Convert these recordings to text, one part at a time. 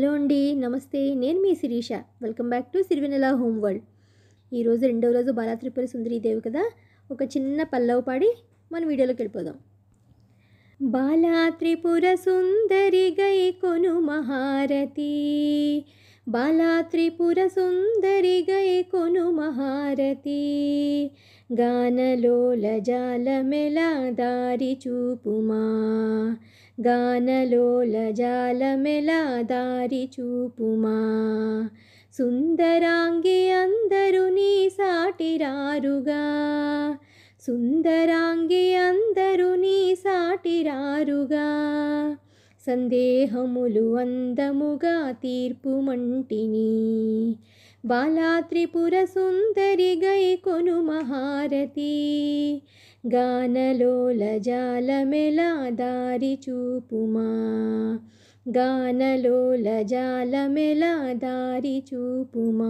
hello అండి నమస్తే నేను మీ Sirisha welcome back to Sirivennela home world ఈరోజు రెండవ రోజు బాలాత్రిపుర సుందరీదేవి కదా ఒక చిన్న పల్లవ పాడి మన వీడియోలోకి వెళ్ళిపోదాం బాలాత్రిపుర సుందరి గై కొను మహారతి బాలాత్రిపుర సుందరి గై కొను మహారతి గానలోల జాల మెలా దారి చూపుమా గానలోలజాలమెలా దారి చూపుమా సుందరాంగి అందరు నీ సాటిరారుగా సుందరాంగి అందరు నీ సాటిరారుగా సందేహములు అందముగా తీర్పు మంటిని బాలా త్రిపుర సుందరి గై కొను మహారతి గానలోల జాలమెలా దారి చూపుమా గానలోల జాలమెలా దారి చూపుమా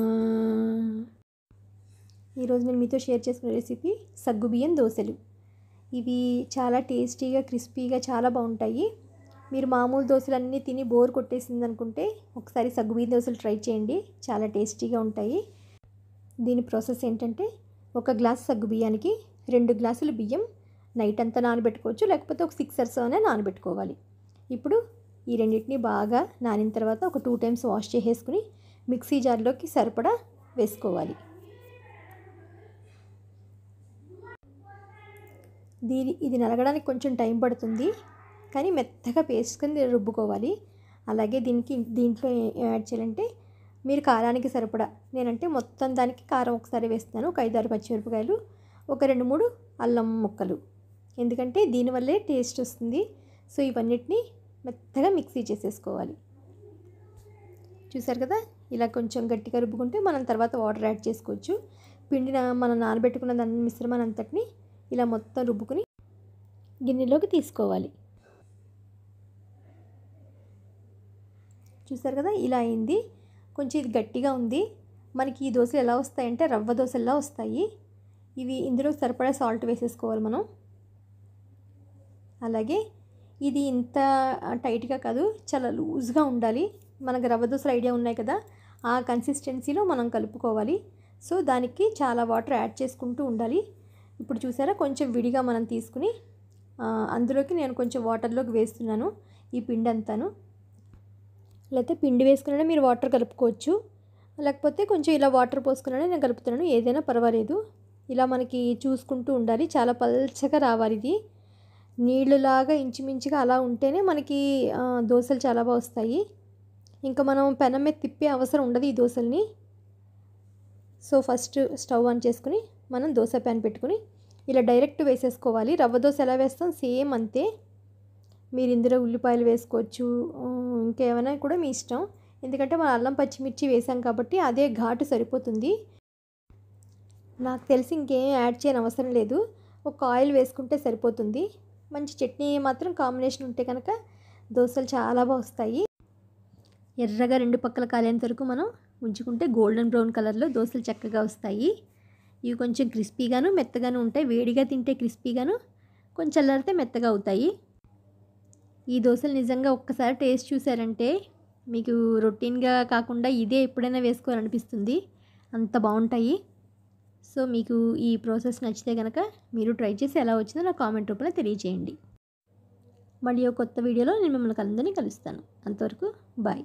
ఈరోజు నేను మీతో షేర్ చేసిన రెసిపీ సగ్గుబియ్యం దోశలు ఇవి చాలా టేస్టీగా క్రిస్పీగా చాలా బాగుంటాయి మీరు మామూలు దోశలన్నీ తిని బోర్ కొట్టేసింది అనుకుంటే ఒకసారి సగ్గుబియ్యం దోశలు ట్రై చేయండి చాలా టేస్టీగా ఉంటాయి దీని ప్రాసెస్ ఏంటంటే ఒక గ్లాస్ బియ్యానికి రెండు గ్లాసులు బియ్యం నైట్ అంతా నానబెట్టుకోవచ్చు లేకపోతే ఒక సిక్స్ అనే నానబెట్టుకోవాలి ఇప్పుడు ఈ రెండింటిని బాగా నానిన తర్వాత ఒక టూ టైమ్స్ వాష్ చేసేసుకుని మిక్సీ జార్లోకి సరిపడా వేసుకోవాలి దీని ఇది నలగడానికి కొంచెం టైం పడుతుంది కానీ మెత్తగా పేసుకొని రుబ్బుకోవాలి అలాగే దీనికి దీంట్లో యాడ్ చేయాలంటే మీరు కారానికి సరిపడా నేనంటే మొత్తం దానికి కారం ఒకసారి వేస్తున్నాను ఒక ఐదారు పచ్చిమిరపకాయలు ఒక రెండు మూడు అల్లం ముక్కలు ఎందుకంటే దీనివల్లే టేస్ట్ వస్తుంది సో ఇవన్నిటిని మెత్తగా మిక్సీ చేసేసుకోవాలి చూసారు కదా ఇలా కొంచెం గట్టిగా రుబ్బుకుంటే మనం తర్వాత వాటర్ యాడ్ చేసుకోవచ్చు పిండి మనం నానబెట్టుకున్న దాని మిశ్రమాన్ని అంతటిని ఇలా మొత్తం రుబ్బుకుని గిన్నెలోకి తీసుకోవాలి చూసారు కదా ఇలా అయింది కొంచెం ఇది గట్టిగా ఉంది మనకి ఈ దోశలు ఎలా వస్తాయంటే రవ్వ ఎలా వస్తాయి ఇవి ఇందులో సరిపడా సాల్ట్ వేసేసుకోవాలి మనం అలాగే ఇది ఇంత టైట్గా కాదు చాలా లూజ్గా ఉండాలి మనకు రవ్వ దోశలు ఐడియా ఉన్నాయి కదా ఆ కన్సిస్టెన్సీలో మనం కలుపుకోవాలి సో దానికి చాలా వాటర్ యాడ్ చేసుకుంటూ ఉండాలి ఇప్పుడు చూసారా కొంచెం విడిగా మనం తీసుకుని అందులోకి నేను కొంచెం వాటర్లోకి వేస్తున్నాను ఈ పిండి అంతాను లేకపోతే పిండి వేసుకున్నా మీరు వాటర్ కలుపుకోవచ్చు లేకపోతే కొంచెం ఇలా వాటర్ పోసుకున్నా నేను కలుపుతున్నాను ఏదైనా పర్వాలేదు ఇలా మనకి చూసుకుంటూ ఉండాలి చాలా పల్చగా రావాలి ఇది నీళ్ళులాగా ఇంచుమించుగా అలా ఉంటేనే మనకి దోశలు చాలా బాగా వస్తాయి ఇంకా మనం పెనం మీద తిప్పే అవసరం ఉండదు ఈ దోశల్ని సో ఫస్ట్ స్టవ్ ఆన్ చేసుకుని మనం దోశ ప్యాన్ పెట్టుకుని ఇలా డైరెక్ట్ వేసేసుకోవాలి రవ్వ దోశ ఎలా వేస్తాం సేమ్ అంతే మీరు ఇందులో ఉల్లిపాయలు వేసుకోవచ్చు ఇంకేమైనా కూడా మీ ఇష్టం ఎందుకంటే మనం అల్లం పచ్చిమిర్చి వేసాం కాబట్టి అదే ఘాటు సరిపోతుంది నాకు తెలిసి ఇంకేం యాడ్ చేయని అవసరం లేదు ఒక ఆయిల్ వేసుకుంటే సరిపోతుంది మంచి చట్నీ మాత్రం కాంబినేషన్ ఉంటే కనుక దోశలు చాలా బాగా వస్తాయి ఎర్రగా రెండు పక్కల కాలేంత వరకు మనం ఉంచుకుంటే గోల్డెన్ బ్రౌన్ కలర్లో దోశలు చక్కగా వస్తాయి ఇవి కొంచెం క్రిస్పీగాను మెత్తగాను ఉంటాయి వేడిగా తింటే క్రిస్పీగాను కొంచెం చల్లారితే మెత్తగా అవుతాయి ఈ దోశలు నిజంగా ఒక్కసారి టేస్ట్ చూసారంటే మీకు రొటీన్గా కాకుండా ఇదే ఎప్పుడైనా వేసుకోవాలనిపిస్తుంది అంత బాగుంటాయి సో మీకు ఈ ప్రాసెస్ నచ్చితే కనుక మీరు ట్రై చేసి ఎలా వచ్చిందో నా కామెంట్ రూపంలో తెలియజేయండి మళ్ళీ ఒక కొత్త వీడియోలో నేను మిమ్మల్ని అందరినీ కలుస్తాను అంతవరకు బాయ్